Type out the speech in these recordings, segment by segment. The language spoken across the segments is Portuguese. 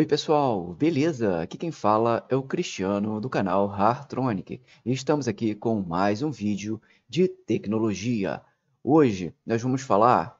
Oi pessoal, beleza? Aqui quem fala é o Cristiano do canal Hartronic e estamos aqui com mais um vídeo de tecnologia. Hoje nós vamos falar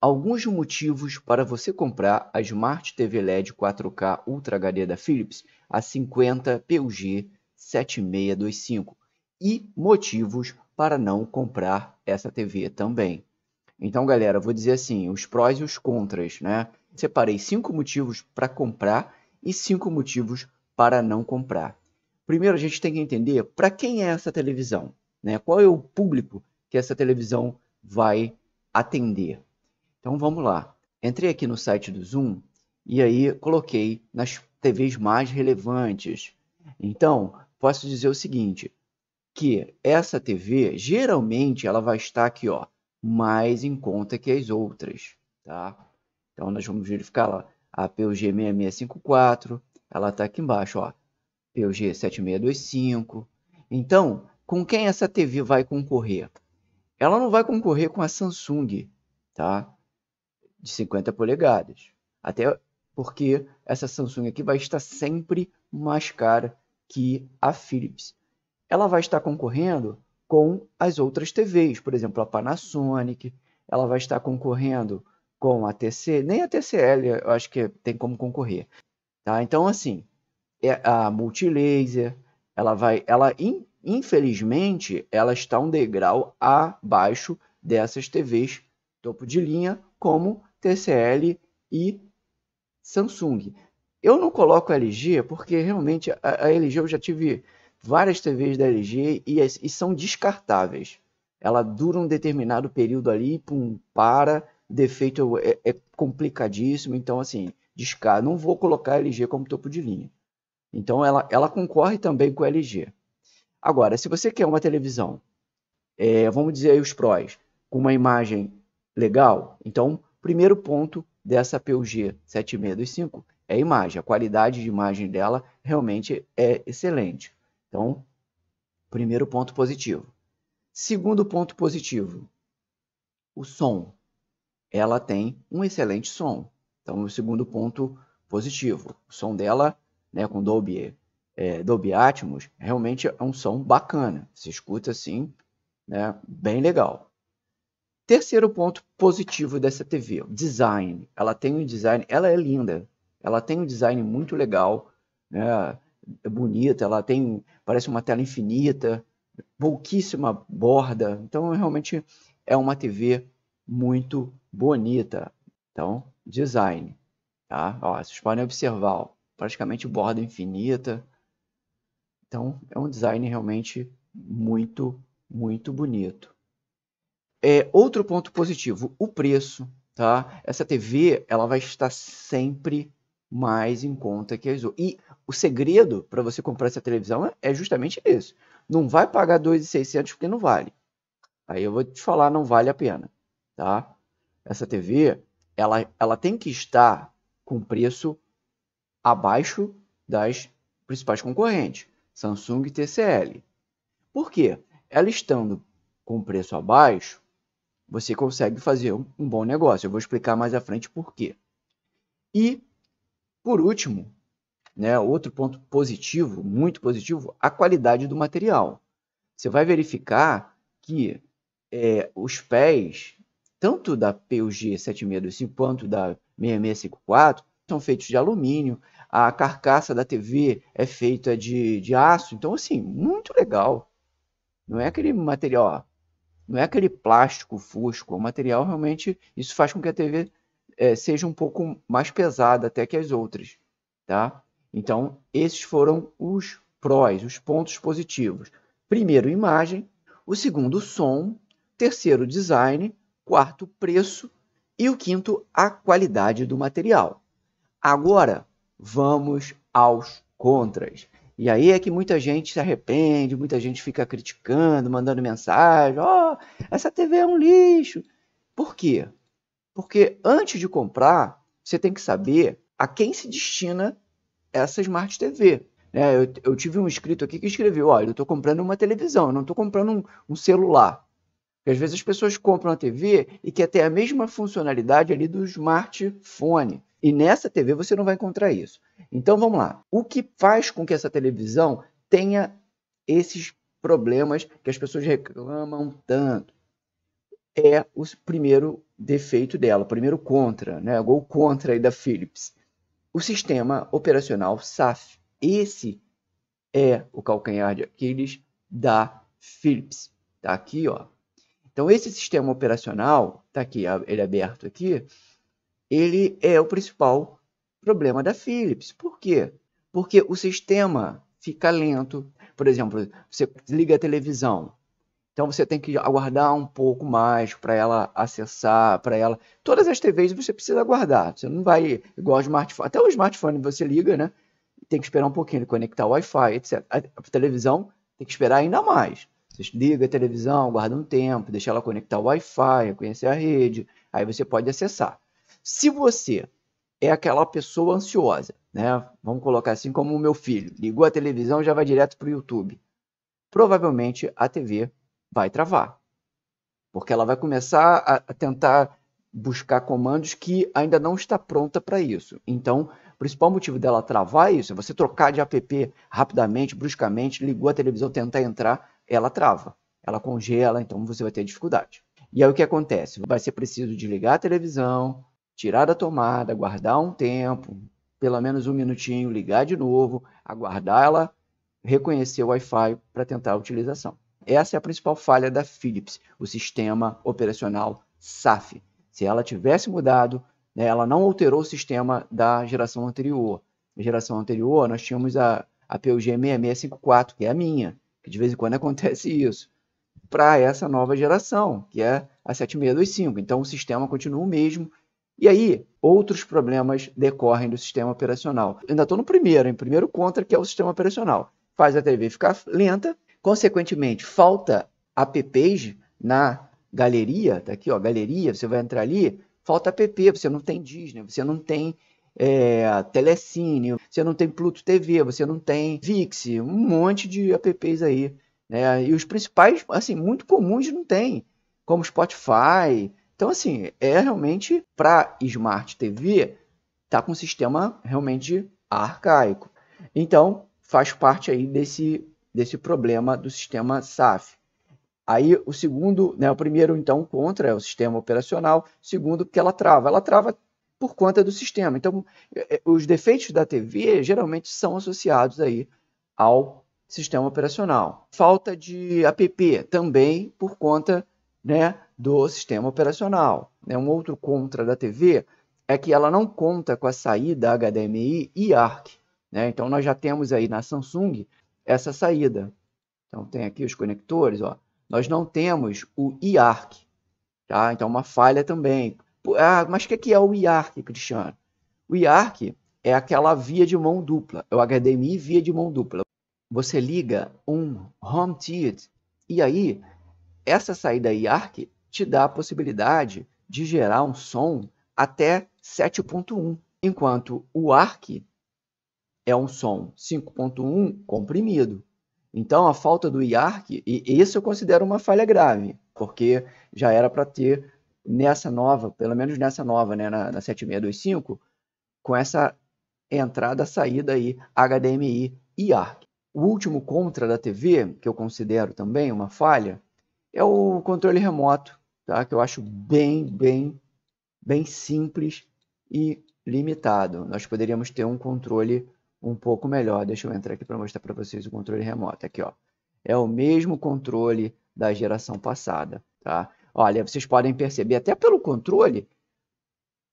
alguns motivos para você comprar a Smart TV LED 4K Ultra HD da Philips a 50 PUG 7625 e motivos para não comprar essa TV também. Então galera, vou dizer assim, os prós e os contras, né? separei cinco motivos para comprar e cinco motivos para não comprar. Primeiro, a gente tem que entender para quem é essa televisão, né? Qual é o público que essa televisão vai atender? Então vamos lá. Entrei aqui no site do Zoom e aí coloquei nas TVs mais relevantes. Então, posso dizer o seguinte, que essa TV geralmente ela vai estar aqui, ó, mais em conta que as outras, tá? Então, nós vamos verificar lá a PUG 6654, ela está aqui embaixo, ó, PUG 7625. Então, com quem essa TV vai concorrer? Ela não vai concorrer com a Samsung, tá? De 50 polegadas. Até porque essa Samsung aqui vai estar sempre mais cara que a Philips. Ela vai estar concorrendo com as outras TVs, por exemplo, a Panasonic, ela vai estar concorrendo com a TC, nem a TCL eu acho que tem como concorrer. Tá? Então, assim, é, a multilaser, ela vai, ela infelizmente, ela está um degrau abaixo dessas TVs topo de linha, como TCL e Samsung. Eu não coloco LG porque realmente a, a LG eu já tive várias TVs da LG e, e são descartáveis. Ela dura um determinado período ali, pum, para defeito é, é complicadíssimo. Então, assim, descar, não vou colocar a LG como topo de linha. Então, ela, ela concorre também com a LG. Agora, se você quer uma televisão, é, vamos dizer aí os prós, com uma imagem legal, então, primeiro ponto dessa PUG 7625 é a imagem. A qualidade de imagem dela realmente é excelente. Então, primeiro ponto positivo. Segundo ponto positivo, o som ela tem um excelente som. Então, o segundo ponto positivo, o som dela, né, com Dolby, é, Dolby Atmos, realmente é um som bacana. Se escuta assim, né, bem legal. Terceiro ponto positivo dessa TV, design. Ela tem um design, ela é linda. Ela tem um design muito legal, né, é bonita. Ela tem, parece uma tela infinita, pouquíssima borda. Então, realmente é uma TV muito bonita. Então, design. Tá? Ó, vocês podem observar, ó, praticamente borda infinita. Então, é um design realmente muito, muito bonito. É, outro ponto positivo, o preço. Tá? Essa TV ela vai estar sempre mais em conta que as outras. E o segredo para você comprar essa televisão é justamente isso. Não vai pagar 2.600 porque não vale. Aí eu vou te falar, não vale a pena tá? Essa TV, ela, ela tem que estar com preço abaixo das principais concorrentes, Samsung e TCL. Por quê? Ela estando com preço abaixo, você consegue fazer um, um bom negócio. Eu vou explicar mais à frente por quê. E, por último, né, outro ponto positivo, muito positivo, a qualidade do material. Você vai verificar que é, os pés tanto da PUG 7625 quanto da 6654 são feitos de alumínio, a carcaça da TV é feita de, de aço, então assim, muito legal. Não é aquele material, não é aquele plástico fusco, o material realmente, isso faz com que a TV é, eh, seja um pouco mais pesada até que as outras, tá? Então, esses foram os prós, os pontos positivos. Primeiro, imagem. O segundo, som. Terceiro, design quarto, preço e o quinto, a qualidade do material. Agora, vamos aos contras. E aí é que muita gente se arrepende, muita gente fica criticando, mandando mensagem: ó, oh, essa TV é um lixo. Por quê? Porque antes de comprar, você tem que saber a quem se destina essa Smart TV. Né? Eu, eu tive um inscrito aqui que escreveu: olha, eu estou comprando uma televisão, eu não estou comprando um, um celular. Porque às vezes as pessoas compram a TV e querem ter a mesma funcionalidade ali do smartphone. E nessa TV você não vai encontrar isso. Então vamos lá. O que faz com que essa televisão tenha esses problemas que as pessoas reclamam tanto? É o primeiro defeito dela, o primeiro contra, né? Gol contra aí da Philips. O sistema operacional SAF. Esse é o calcanhar de Aquiles da Philips. Tá aqui, ó. Então, esse sistema operacional, está aqui, ele é aberto aqui, ele é o principal problema da Philips. Por quê? Porque o sistema fica lento. Por exemplo, você liga a televisão, então você tem que aguardar um pouco mais para ela acessar, para ela. Todas as TVs você precisa aguardar. Você não vai igual o smartphone. Até o smartphone você liga, né? Tem que esperar um pouquinho, conectar o Wi-Fi, etc. A televisão tem que esperar ainda mais. Você liga a televisão, guarda um tempo, deixa ela conectar o Wi-Fi, conhecer a rede, aí você pode acessar. Se você é aquela pessoa ansiosa, né? Vamos colocar assim como o meu filho, ligou a televisão já vai direto para o YouTube. Provavelmente a TV vai travar, porque ela vai começar a tentar buscar comandos que ainda não está pronta para isso. Então, o principal motivo dela travar isso é você trocar de app rapidamente, bruscamente, ligou a televisão, tentar entrar, ela trava, ela congela, então você vai ter dificuldade. E aí o que acontece? Vai ser preciso desligar a televisão, tirar da tomada, guardar um tempo, pelo menos um minutinho, ligar de novo, aguardar ela reconhecer o Wi-Fi para tentar a utilização. Essa é a principal falha da Philips, o sistema operacional SAF. Se ela tivesse mudado, né, ela não alterou o sistema da geração anterior. Na geração anterior, nós tínhamos a, a PUG 6654, que é a minha, que de vez em quando acontece isso, para essa nova geração, que é a 7625. Então o sistema continua o mesmo. E aí, outros problemas decorrem do sistema operacional. Eu ainda estou no primeiro, em primeiro contra, que é o sistema operacional. Faz a TV ficar lenta, consequentemente, falta apps na galeria, tá aqui, ó, galeria, você vai entrar ali, falta app, você não tem Disney, você não tem é, Telecine, você não tem Pluto TV, você não tem VIX, um monte de apps aí. Né? E os principais, assim, muito comuns não tem, como Spotify. Então, assim, é realmente para Smart TV, tá com um sistema realmente arcaico. Então, faz parte aí desse, desse problema do sistema SAF. Aí o segundo, né, o primeiro então contra é o sistema operacional, segundo porque ela trava. Ela trava por conta do sistema. Então, é, é, os defeitos da TV geralmente são associados aí ao sistema operacional. Falta de app também por conta né, do sistema operacional. Né? Um outro contra da TV é que ela não conta com a saída HDMI e ARC. Né? Então, nós já temos aí na Samsung essa saída. Então, tem aqui os conectores. Ó. Nós não temos o IARC. Tá? Então, uma falha também ah, mas o que, que é o IARC, Cristiano? O IARC é aquela via de mão dupla, é o HDMI via de mão dupla. Você liga um home theater e aí essa saída IARC te dá a possibilidade de gerar um som até 7.1, enquanto o ARC é um som 5.1 comprimido. Então a falta do IARC, e isso eu considero uma falha grave, porque já era para ter nessa nova, pelo menos nessa nova, né, na, na 7625, com essa entrada, saída aí, HDMI e ARC. O último contra da TV, que eu considero também uma falha, é o controle remoto, tá? que eu acho bem, bem, bem simples e limitado. Nós poderíamos ter um controle um pouco melhor. Deixa eu entrar aqui para mostrar para vocês o controle remoto. Aqui, ó. É o mesmo controle da geração passada, tá? Olha, vocês podem perceber, até pelo controle,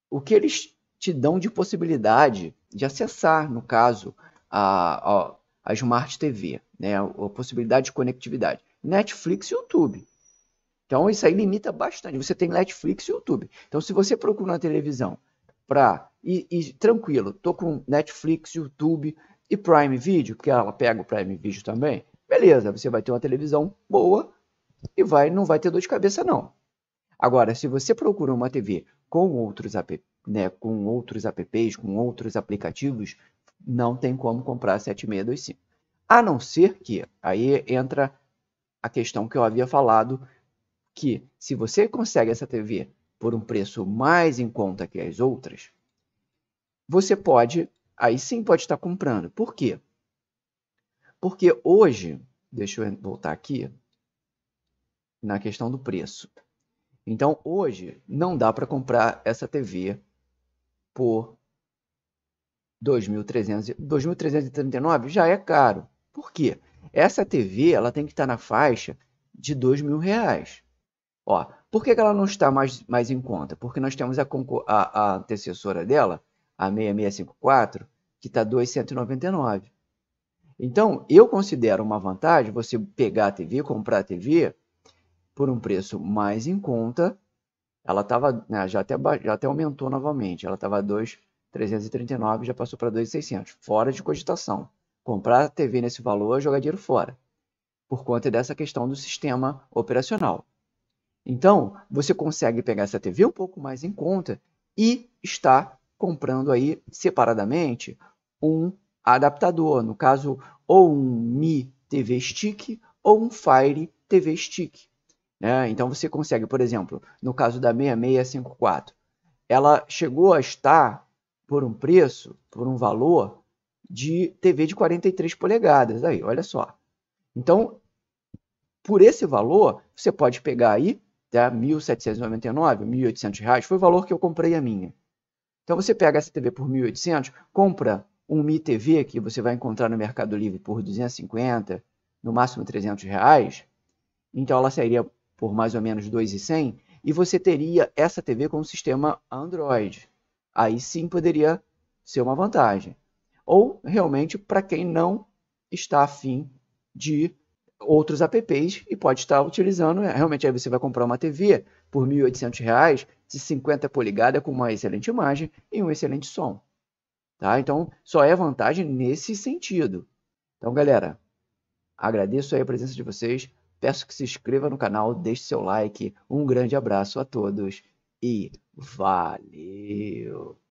o que eles te dão de possibilidade de acessar, no caso, a, a, a Smart TV, né? a possibilidade de conectividade. Netflix e YouTube. Então, isso aí limita bastante. Você tem Netflix e YouTube. Então, se você procura na televisão para. E, e, tranquilo, tô com Netflix, YouTube e Prime Video, porque ela pega o Prime Video também. Beleza, você vai ter uma televisão boa e vai, não vai ter dor de cabeça, não. Agora, se você procura uma TV com outros, app, né, com outros apps, com outros aplicativos, não tem como comprar a 7625. A não ser que, aí entra a questão que eu havia falado, que se você consegue essa TV por um preço mais em conta que as outras, você pode, aí sim pode estar comprando. Por quê? Porque hoje, deixa eu voltar aqui, na questão do preço. Então, hoje, não dá para comprar essa TV por R$ 2.339 já é caro. Por quê? Essa TV ela tem que estar tá na faixa de R$ reais. Ó, por que, que ela não está mais, mais em conta? Porque nós temos a, a, a antecessora dela, a 6654, que está 299. Então, eu considero uma vantagem você pegar a TV, comprar a TV por um preço mais em conta. Ela estava, né, já, até, já até aumentou novamente. Ela estava 2,339, já passou para 2,600, fora de cogitação. Comprar TV nesse valor é jogar dinheiro fora, por conta dessa questão do sistema operacional. Então, você consegue pegar essa TV um pouco mais em conta e está comprando aí separadamente um adaptador, no caso, ou um Mi TV Stick ou um Fire TV Stick. Né? Então você consegue, por exemplo, no caso da 6654, ela chegou a estar por um preço, por um valor de TV de 43 polegadas. Aí, olha só. Então, por esse valor, você pode pegar aí, tá? 1.799, 1.800 reais, foi o valor que eu comprei a minha. Então você pega essa TV por 1.800, compra um Mi TV que você vai encontrar no Mercado Livre por 250, no máximo 300 reais. Então ela sairia por mais ou menos 2,100 e você teria essa TV com o sistema Android. Aí sim poderia ser uma vantagem. Ou realmente para quem não está afim de outros apps e pode estar utilizando, é, realmente aí você vai comprar uma TV por R$ 1.800 de 50 polegadas com uma excelente imagem e um excelente som. Tá? Então, só é vantagem nesse sentido. Então, galera, agradeço aí a presença de vocês. Peço que se inscreva no canal, deixe seu like. Um grande abraço a todos e valeu!